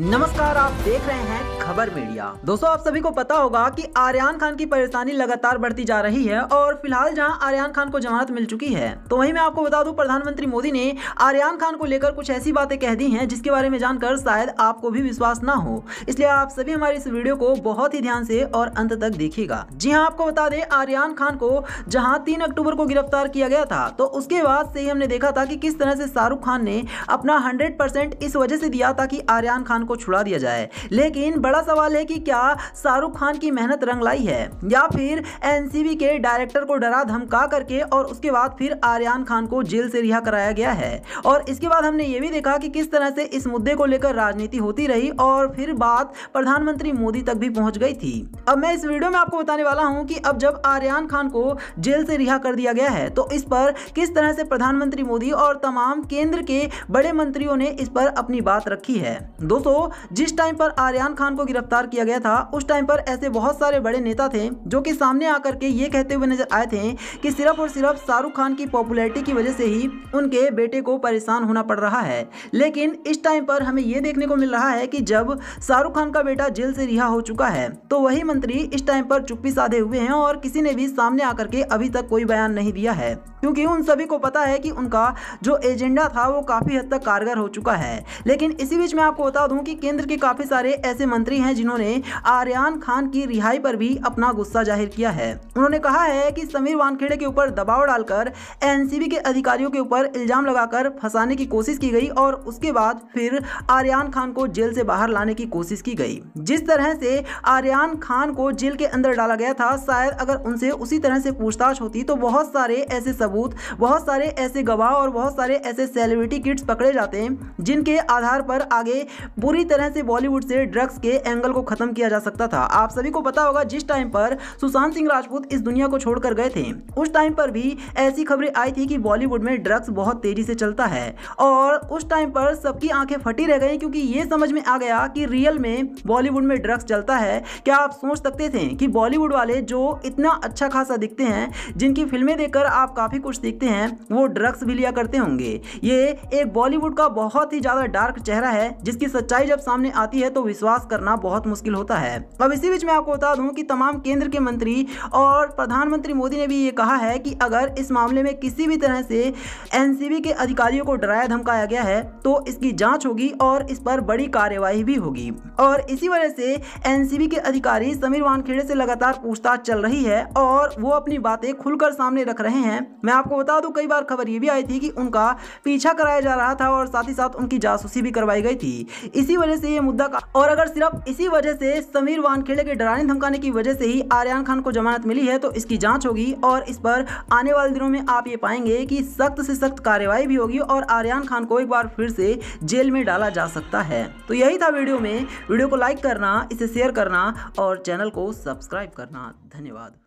नमस्कार आप देख रहे हैं खबर मीडिया दोस्तों आप सभी को पता होगा कि आर्यन खान की परेशानी लगातार बढ़ती जा रही है और फिलहाल जहां आर्यन खान को जमानत मिल चुकी है तो वहीं मैं आपको बता दूं प्रधानमंत्री मोदी ने आर्यन खान को लेकर कुछ ऐसी बातें कह दी हैं जिसके बारे में जानकर शायद आपको भी विश्वास न हो इसलिए आप सभी हमारी इस वीडियो को बहुत ही ध्यान से और अंत तक देखेगा जी हाँ आपको बता दें आर्यन खान को जहाँ तीन अक्टूबर को गिरफ्तार किया गया था तो उसके बाद से ही हमने देखा था की किस तरह से शाहरुख खान ने अपना हंड्रेड इस वजह से दिया था की आर्यन खान खान को छुड़ा दिया जाए लेकिन बड़ा सवाल है कि क्या शाहरुख खान की मेहनत रंग लाई है या फिर एनसीबी के डायरेक्टर को डरा धमका करके और उसके बाद फिर आर्यन खान को जेल से रिहा कराया गया है और इसके बाद हमने ये भी देखा कि किस तरह से इस मुद्दे को लेकर राजनीति होती रही और फिर बात प्रधानमंत्री मोदी तक भी पहुंच गई थी अब मैं इस वीडियो में आपको बताने वाला हूं कि अब जब आर्यन खान को जेल से रिहा कर दिया गया है तो इस पर किस तरह से प्रधानमंत्री मोदी और तमाम केंद्र के बड़े मंत्रियों ने इस पर अपनी बात रखी है दोस्तों जिस टाइम पर आर्यन खान को गिरफ्तार किया गया था उस टाइम पर ऐसे बहुत सारे बड़े नेता थे जो कि सामने आकर के ये कहते हुए नजर आए थे कि सिर्फ और सिर्फ शाहरुख खान की पॉपुलैरिटी की वजह से ही उनके बेटे को परेशान होना पड़ रहा है लेकिन इस टाइम पर हमें ये देखने को मिल रहा है कि जब शाहरुख खान का बेटा जेल से रिहा हो चुका है तो वही मंत्री इस टाइम पर चुप्पी साधे हुए हैं और किसी ने भी सामने आकर के अभी तक कोई बयान नहीं दिया है क्योंकि उन सभी को पता है कि उनका जो एजेंडा था वो काफ़ी हद तक कारगर हो चुका है लेकिन इसी बीच मैं आपको बता दूं कि केंद्र के काफ़ी सारे ऐसे मंत्री हैं जिन्होंने आर्यन खान की रिहाई पर भी अपना गुस्सा जाहिर किया है उन्होंने कहा है कि समीर वानखेड़े के ऊपर दबाव डालकर एन के अधिकारियों के ऊपर इल्जाम लगाकर फंसाने की कोशिश की गई और उसके बाद फिर आर्यन खान को जेल से बाहर लाने की कोशिश की गई जिस तरह से आर्यन खान को जेल के अंदर डाला गया था शायद अगर उनसे उसी तरह से पूछताछ होती तो बहुत सारे ऐसे सबूत सबूत बहुत सारे ऐसे गवाह और बहुत सारे ऐसे सेलिब्रिटी किड्स पकड़े जाते हैं जिनके आधार पर आगे पूरी तरह से बॉलीवुड से ड्रग्स के एंगल को खत्म किया जा सकता था आप सभी को पता होगा जिस टाइम पर सुशांत सिंह राजपूत इस दुनिया को छोड़कर गए थे उस टाइम पर भी ऐसी खबरें आई थी कि बॉलीवुड में ड्रग्स बहुत तेजी से चलता है और उस टाइम पर सबकी आंखें फटी रह गई क्योंकि ये समझ में आ गया कि रियल में बॉलीवुड में ड्रग्स चलता है क्या आप सोच सकते थे कि बॉलीवुड वाले जो इतना अच्छा खासा दिखते हैं जिनकी फिल्में देखकर आप काफी कुछ देखते हैं वो ड्रग्स भी लिया करते होंगे ये एक बॉलीवुड का बहुत ही ज्यादा डार्क चेहरा है जिसकी सच्चाई जब सामने आती है तो विश्वास करना बहुत मुश्किल होता है अब इसी बीच में आपको बता दूं कि तमाम केंद्र के मंत्री और प्रधानमंत्री मोदी ने भी ये कहा है कि अगर इस मामले में किसी भी तरह से एनसीबी के अधिकारियों को डराया धमकाया गया है तो इसकी जाँच होगी और इस पर बड़ी कार्यवाही भी होगी और इसी वजह से एनसीबी के अधिकारी समीर वानखेड़े से लगातार पूछताछ चल रही है और वो अपनी बातें खुलकर सामने रख रहे हैं मैं मैं आपको बता दूं कई बार खबर ये भी आई थी कि उनका पीछा कराया जा रहा था और साथ ही साथ उनकी जासूसी भी करवाई गई थी इसी वजह से ये मुद्दा का और अगर सिर्फ इसी वजह से समीर वानखेड़े के डराने धमकाने की वजह से ही आर्यन खान को जमानत मिली है तो इसकी जाँच होगी और इस पर आने वाले दिनों में आप ये पाएंगे की सख्त से सख्त कार्यवाही भी होगी और आर्यन खान को एक बार फिर से जेल में डाला जा सकता है तो यही था वीडियो में वीडियो को लाइक करना इसे शेयर करना और चैनल को सब्सक्राइब करना धन्यवाद